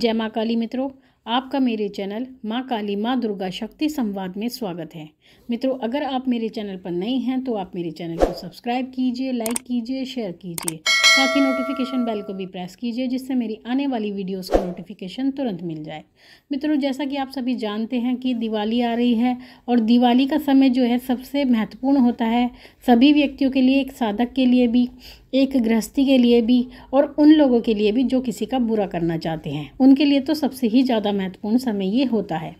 जय माँ काली मित्रों आपका मेरे चैनल माँ काली माँ दुर्गा शक्ति संवाद में स्वागत है मित्रों अगर आप मेरे चैनल पर नए हैं तो आप मेरे चैनल को सब्सक्राइब कीजिए लाइक कीजिए शेयर कीजिए साथ ही नोटिफिकेशन बेल को भी प्रेस कीजिए जिससे मेरी आने वाली वीडियोस का नोटिफिकेशन तुरंत मिल जाए मित्रों जैसा कि आप सभी जानते हैं कि दिवाली आ रही है और दिवाली का समय जो है सबसे महत्वपूर्ण होता है सभी व्यक्तियों के लिए एक साधक के लिए भी एक गृहस्थी के लिए भी और उन लोगों के लिए भी जो किसी का बुरा करना चाहते हैं उनके लिए तो सबसे ही ज़्यादा महत्वपूर्ण समय ये होता है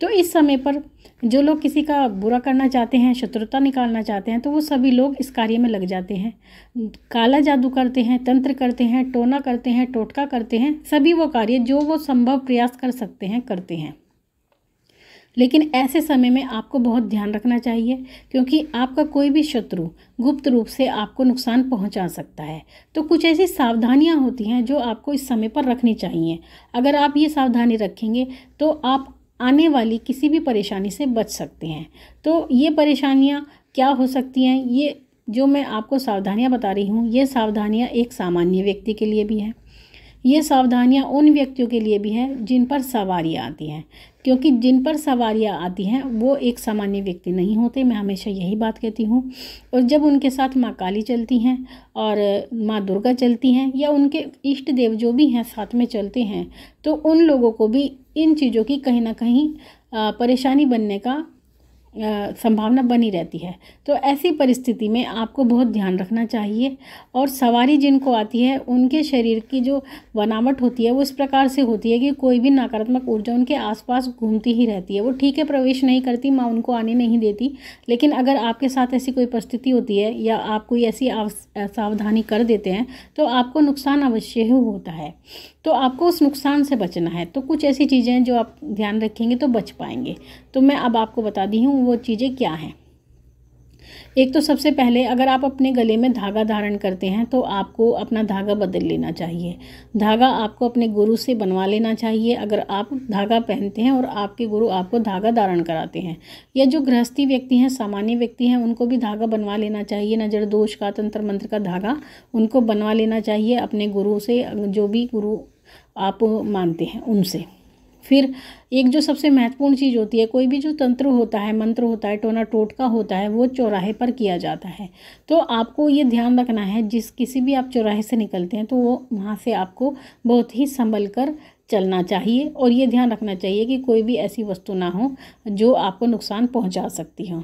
तो इस समय पर जो लोग किसी का बुरा करना चाहते हैं शत्रुता निकालना चाहते हैं तो वो सभी लोग इस कार्य में लग जाते हैं काला जादू करते हैं तंत्र करते हैं टोना करते हैं टोटका करते हैं सभी वो कार्य जो वो संभव प्रयास कर सकते हैं करते हैं लेकिन ऐसे समय में आपको बहुत ध्यान रखना चाहिए क्योंकि आपका कोई भी शत्रु गुप्त रूप से आपको नुकसान पहुंचा सकता है तो कुछ ऐसी सावधानियां होती हैं जो आपको इस समय पर रखनी चाहिए अगर आप ये सावधानी रखेंगे तो आप आने वाली किसी भी परेशानी से बच सकते हैं तो ये परेशानियाँ क्या हो सकती हैं ये जो मैं आपको सावधानियाँ बता रही हूँ ये सावधानियाँ एक सामान्य व्यक्ति के लिए भी हैं ये सावधानियाँ उन व्यक्तियों के लिए भी हैं जिन पर सवारियाँ आती हैं क्योंकि जिन पर सवारियाँ आती हैं वो एक सामान्य व्यक्ति नहीं होते मैं हमेशा यही बात कहती हूँ और जब उनके साथ माँ काली चलती हैं और माँ दुर्गा चलती हैं या उनके इष्ट देव जो भी हैं साथ में चलते हैं तो उन लोगों को भी इन चीज़ों की कहीं ना कहीं परेशानी बनने का संभावना बनी रहती है तो ऐसी परिस्थिति में आपको बहुत ध्यान रखना चाहिए और सवारी जिनको आती है उनके शरीर की जो बनावट होती है वो इस प्रकार से होती है कि कोई भी नकारात्मक ऊर्जा उनके आसपास घूमती ही रहती है वो ठीक है प्रवेश नहीं करती माँ उनको आने नहीं देती लेकिन अगर आपके साथ ऐसी कोई परिस्थिति होती है या आप कोई ऐसी सावधानी कर देते हैं तो आपको नुकसान अवश्य ही होता है तो आपको उस नुकसान से बचना है तो कुछ ऐसी चीज़ें जो आप ध्यान रखेंगे तो बच पाएंगे तो मैं अब आपको बता दी हूँ हूँ वो चीज़ें क्या हैं एक तो सबसे पहले अगर आप अपने गले में धागा धारण करते हैं तो आपको अपना धागा बदल लेना चाहिए धागा आपको अपने गुरु से बनवा लेना चाहिए अगर आप धागा पहनते हैं और आपके गुरु आपको धागा धारण कराते हैं या जो गृहस्थी व्यक्ति हैं सामान्य व्यक्ति हैं उनको भी धागा बनवा लेना चाहिए नजर दोष का तंत्र मंत्र का धागा उनको बनवा लेना चाहिए अपने गुरु से जो भी गुरु आप मानते हैं उनसे फिर एक जो सबसे महत्वपूर्ण चीज़ होती है कोई भी जो तंत्र होता है मंत्र होता है टोना टोटका होता है वो चौराहे पर किया जाता है तो आपको ये ध्यान रखना है जिस किसी भी आप चौराहे से निकलते हैं तो वो वहाँ से आपको बहुत ही संभल कर चलना चाहिए और ये ध्यान रखना चाहिए कि कोई भी ऐसी वस्तु ना हो जो आपको नुकसान पहुँचा सकती हो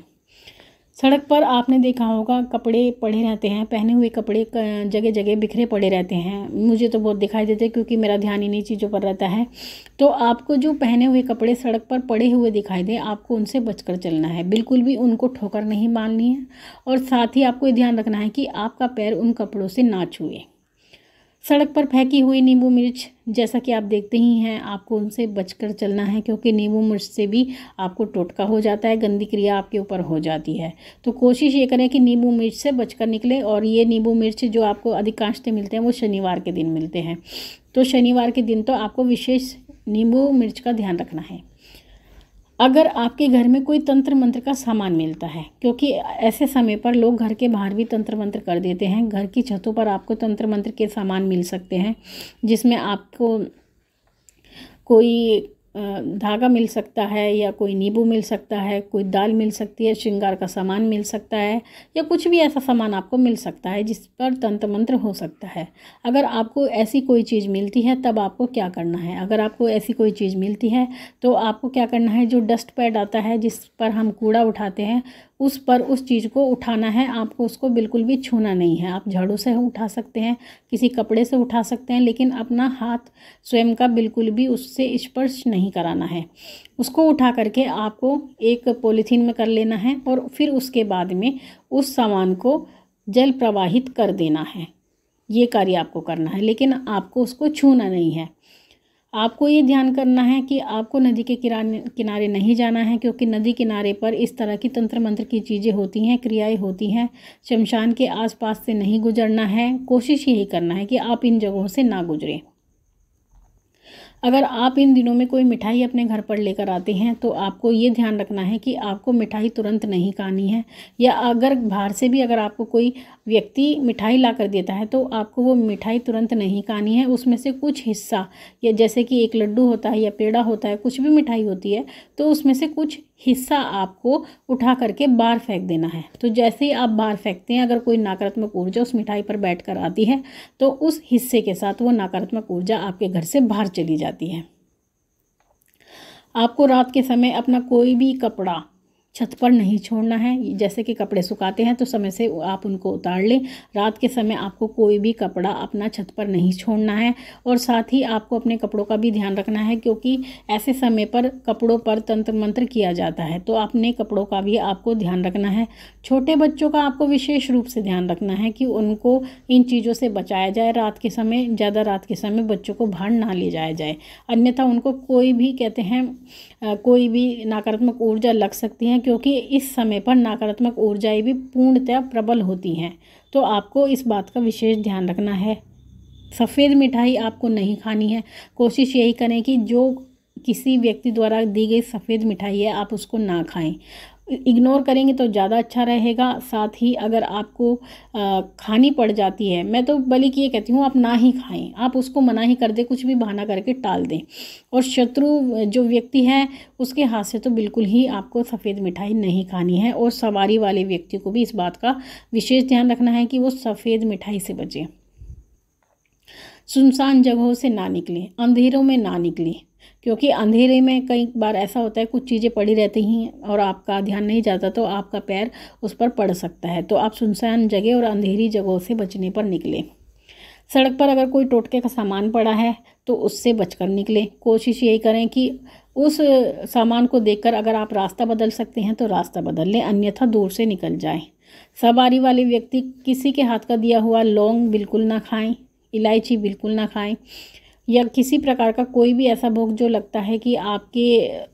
सड़क पर आपने देखा होगा कपड़े पड़े रहते हैं पहने हुए कपड़े जगह जगह बिखरे पड़े रहते हैं मुझे तो बहुत दिखाई देते क्योंकि मेरा ध्यान इन्हीं चीज़ों पर रहता है तो आपको जो पहने हुए कपड़े सड़क पर पड़े हुए दिखाई दे आपको उनसे बचकर चलना है बिल्कुल भी उनको ठोकर नहीं माननी है और साथ ही आपको ध्यान रखना है कि आपका पैर उन कपड़ों से ना छूए सड़क पर फेंकी हुई नींबू मिर्च जैसा कि आप देखते ही हैं आपको उनसे बचकर चलना है क्योंकि नींबू मिर्च से भी आपको टोटका हो जाता है गंदी क्रिया आपके ऊपर हो जाती है तो कोशिश ये करें कि नींबू मिर्च से बचकर निकले और ये नींबू मिर्च जो आपको अधिकांशतः मिलते हैं वो शनिवार के दिन मिलते हैं तो शनिवार के दिन तो आपको विशेष नींबू मिर्च का ध्यान रखना है अगर आपके घर में कोई तंत्र मंत्र का सामान मिलता है क्योंकि ऐसे समय पर लोग घर के बाहर भी तंत्र मंत्र कर देते हैं घर की छतों पर आपको तंत्र मंत्र के सामान मिल सकते हैं जिसमें आपको कोई धागा मिल सकता है या कोई नींबू मिल सकता है कोई दाल मिल सकती है श्रृंगार का सामान मिल सकता है या कुछ भी ऐसा सामान आपको मिल सकता है जिस पर तंत्र मंत्र हो सकता है अगर आपको ऐसी कोई चीज़ मिलती है तब आपको क्या करना है अगर आपको ऐसी कोई चीज़ मिलती है तो आपको क्या करना है जो डस्ट पैड आता है जिस पर हम कूड़ा उठाते हैं उस पर उस चीज़ को उठाना है आपको उसको बिल्कुल भी छूना नहीं है आप झाड़ू से उठा सकते हैं किसी कपड़े से उठा सकते हैं लेकिन अपना हाथ स्वयं का बिल्कुल भी उससे स्पर्श नहीं कराना है उसको उठा करके आपको एक पॉलीथीन में कर लेना है और फिर उसके बाद में उस सामान को जल प्रवाहित कर देना है ये कार्य आपको करना है लेकिन आपको उसको छूना नहीं है आपको ये ध्यान करना है कि आपको नदी के किराने किनारे नहीं जाना है क्योंकि नदी किनारे पर इस तरह की तंत्र मंत्र की चीज़ें होती हैं क्रियाएं होती हैं शमशान के आसपास से नहीं गुजरना है कोशिश यही करना है कि आप इन जगहों से ना गुजरें अगर आप इन दिनों में कोई मिठाई अपने घर पर लेकर आते हैं तो आपको ये ध्यान रखना है कि आपको मिठाई तुरंत नहीं खानी है या अगर बाहर से भी अगर आपको कोई व्यक्ति मिठाई ला कर देता है तो आपको वो मिठाई तुरंत नहीं खानी है उसमें से कुछ हिस्सा या जैसे कि एक लड्डू होता है या पेड़ा होता है कुछ भी मिठाई होती है तो उसमें से कुछ हिस्सा आपको उठा करके बाहर फेंक देना है तो जैसे ही आप बाहर फेंकते हैं अगर कोई नकारात्मक ऊर्जा उस मिठाई पर बैठ कर आती है तो उस हिस्से के साथ वो नकारात्मक ऊर्जा आपके घर से बाहर चली जाती है आपको रात के समय अपना कोई भी कपड़ा छत पर नहीं छोड़ना है जैसे कि कपड़े सुखाते हैं तो समय से आप उनको उतार लें रात के समय आपको कोई भी कपड़ा अपना छत पर नहीं छोड़ना है और साथ ही आपको अपने कपड़ों का भी ध्यान रखना है क्योंकि ऐसे समय पर कपड़ों पर तंत्र मंत्र किया जाता है तो अपने कपड़ों का भी आपको ध्यान रखना है छोटे बच्चों का आपको विशेष रूप से ध्यान रखना है कि उनको इन चीज़ों से बचाया जाए रात के समय ज़्यादा रात के समय बच्चों को बाहर ना ले जाया जाए अन्यथा उनको कोई भी कहते हैं कोई भी नकारात्मक ऊर्जा लग सकती है क्योंकि इस समय पर नकारात्मक ऊर्जाएं भी पूर्णतया प्रबल होती हैं तो आपको इस बात का विशेष ध्यान रखना है सफ़ेद मिठाई आपको नहीं खानी है कोशिश यही करें कि जो किसी व्यक्ति द्वारा दी गई सफ़ेद मिठाई है आप उसको ना खाएं इग्नोर करेंगे तो ज़्यादा अच्छा रहेगा साथ ही अगर आपको खानी पड़ जाती है मैं तो बल्कि ये कहती हूँ आप ना ही खाएं आप उसको मना ही कर दें कुछ भी बहाना करके टाल दें और शत्रु जो व्यक्ति है उसके हाथ से तो बिल्कुल ही आपको सफ़ेद मिठाई नहीं खानी है और सवारी वाले व्यक्ति को भी इस बात का विशेष ध्यान रखना है कि वो सफ़ेद मिठाई से बचें सुनसान जगहों से ना निकलें अंधेरों में ना निकलें क्योंकि अंधेरे में कई बार ऐसा होता है कुछ चीज़ें पड़ी रहती हैं और आपका ध्यान नहीं जाता तो आपका पैर उस पर पड़ सकता है तो आप सुनसान जगह और अंधेरी जगहों से बचने पर निकलें सड़क पर अगर कोई टोटके का सामान पड़ा है तो उससे बचकर निकलें कोशिश यही करें कि उस सामान को देखकर अगर आप रास्ता बदल सकते हैं तो रास्ता बदल लें अन्यथा दूर से निकल जाएं सवारी वाले व्यक्ति किसी के हाथ का दिया हुआ लौंग बिल्कुल ना खाएं इलायची बिल्कुल ना खाएं या किसी प्रकार का कोई भी ऐसा भोग जो लगता है कि आपके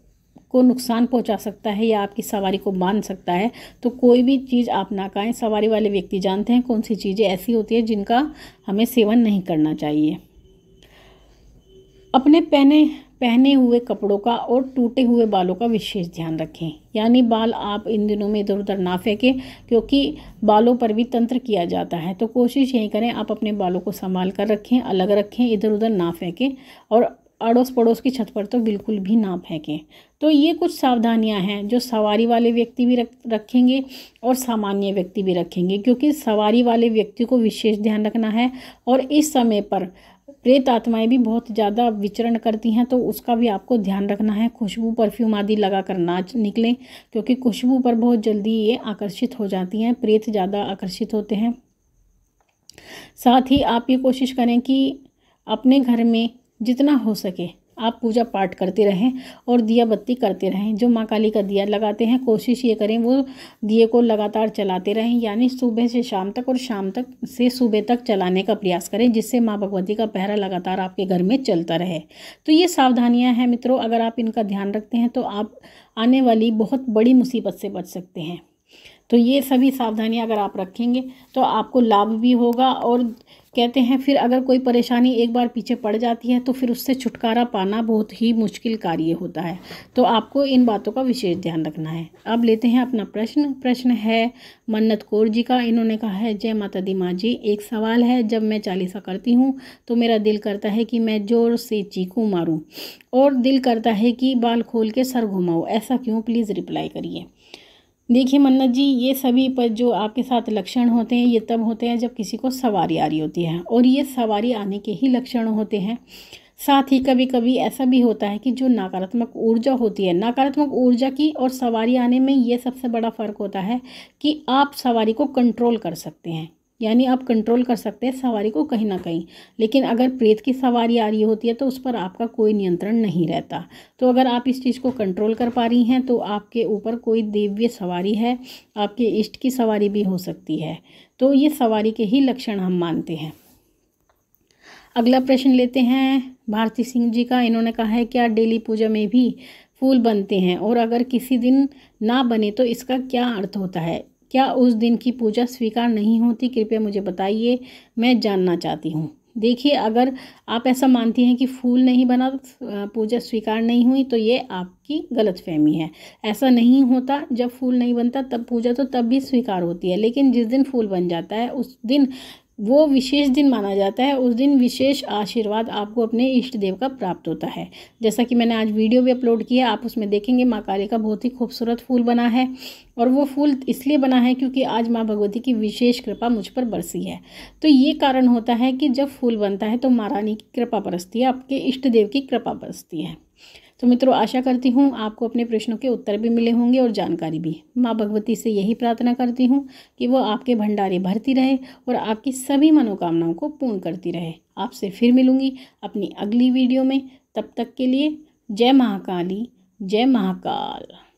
को नुकसान पहुंचा सकता है या आपकी सवारी को बांध सकता है तो कोई भी चीज़ आप ना खाएँ सवारी वाले व्यक्ति जानते हैं कौन सी चीज़ें ऐसी होती हैं जिनका हमें सेवन नहीं करना चाहिए अपने पहने पहने हुए कपड़ों का और टूटे हुए बालों का विशेष ध्यान रखें यानी बाल आप इन दिनों में इधर उधर ना फेंकें क्योंकि बालों पर भी तंत्र किया जाता है तो कोशिश यही करें आप अपने बालों को संभाल कर रखें अलग रखें इधर उधर ना फेंकें और अड़ोस पड़ोस की छत पर तो बिल्कुल भी ना फेंकें तो ये कुछ सावधानियां हैं जो सवारी वाले व्यक्ति भी रख रखेंगे और सामान्य व्यक्ति भी रखेंगे क्योंकि सवारी वाले व्यक्ति को विशेष ध्यान रखना है और इस समय पर प्रेत आत्माएं भी बहुत ज़्यादा विचरण करती हैं तो उसका भी आपको ध्यान रखना है खुशबू परफ्यूम आदि लगा कर ना निकलें क्योंकि खुशबू पर बहुत जल्दी ये आकर्षित हो जाती हैं प्रेत ज़्यादा आकर्षित होते हैं साथ ही आप ये कोशिश करें कि अपने घर में जितना हो सके आप पूजा पाठ करते रहें और दिया बत्ती करते रहें जो माँ काली का दिया लगाते हैं कोशिश ये करें वो दिए को लगातार चलाते रहें यानी सुबह से शाम तक और शाम तक से सुबह तक चलाने का प्रयास करें जिससे माँ भगवती का पहरा लगातार आपके घर में चलता रहे तो ये सावधानियाँ हैं मित्रों अगर आप इनका ध्यान रखते हैं तो आप आने वाली बहुत बड़ी मुसीबत से बच सकते हैं तो ये सभी सावधानियाँ अगर आप रखेंगे तो आपको लाभ भी होगा और कहते हैं फिर अगर कोई परेशानी एक बार पीछे पड़ जाती है तो फिर उससे छुटकारा पाना बहुत ही मुश्किल कार्य होता है तो आपको इन बातों का विशेष ध्यान रखना है अब लेते हैं अपना प्रश्न प्रश्न है मन्नत कौर जी का इन्होंने कहा है जय माता दी माँ जी एक सवाल है जब मैं चालीसा करती हूँ तो मेरा दिल करता है कि मैं ज़ोर से चीकू मारूँ और दिल करता है कि बाल खोल के सर घुमाओ ऐसा क्यों प्लीज़ रिप्लाई करिए देखिए मन्नत जी ये सभी पर जो आपके साथ लक्षण होते हैं ये तब होते हैं जब किसी को सवारी आ रही होती है और ये सवारी आने के ही लक्षण होते हैं साथ ही कभी कभी ऐसा भी होता है कि जो नकारात्मक ऊर्जा होती है नकारात्मक ऊर्जा की और सवारी आने में ये सबसे बड़ा फ़र्क होता है कि आप सवारी को कंट्रोल कर सकते हैं यानी आप कंट्रोल कर सकते हैं सवारी को कहीं ना कहीं लेकिन अगर प्रेत की सवारी आ रही होती है तो उस पर आपका कोई नियंत्रण नहीं रहता तो अगर आप इस चीज़ को कंट्रोल कर पा रही हैं तो आपके ऊपर कोई दिव्य सवारी है आपके इष्ट की सवारी भी हो सकती है तो ये सवारी के ही लक्षण हम मानते हैं अगला प्रश्न लेते हैं भारती सिंह जी का इन्होंने कहा है क्या डेली पूजा में भी फूल बनते हैं और अगर किसी दिन ना बने तो इसका क्या अर्थ होता है क्या उस दिन की पूजा स्वीकार नहीं होती कृपया मुझे बताइए मैं जानना चाहती हूँ देखिए अगर आप ऐसा मानती हैं कि फूल नहीं बना पूजा स्वीकार नहीं हुई तो ये आपकी गलत फहमी है ऐसा नहीं होता जब फूल नहीं बनता तब पूजा तो तब भी स्वीकार होती है लेकिन जिस दिन फूल बन जाता है उस दिन वो विशेष दिन माना जाता है उस दिन विशेष आशीर्वाद आपको अपने इष्ट देव का प्राप्त होता है जैसा कि मैंने आज वीडियो भी अपलोड किया आप उसमें देखेंगे माँ काली का बहुत ही खूबसूरत फूल बना है और वो फूल इसलिए बना है क्योंकि आज माँ भगवती की विशेष कृपा मुझ पर बरसी है तो ये कारण होता है कि जब फूल बनता है तो महारानी की कृपा बरसती है आपके इष्ट देव की कृपा बरसती है तो मित्रों आशा करती हूँ आपको अपने प्रश्नों के उत्तर भी मिले होंगे और जानकारी भी माँ भगवती से यही प्रार्थना करती हूँ कि वो आपके भंडारे भरती रहे और आपकी सभी मनोकामनाओं को पूर्ण करती रहे आपसे फिर मिलूँगी अपनी अगली वीडियो में तब तक के लिए जय महाकाली जय महाकाल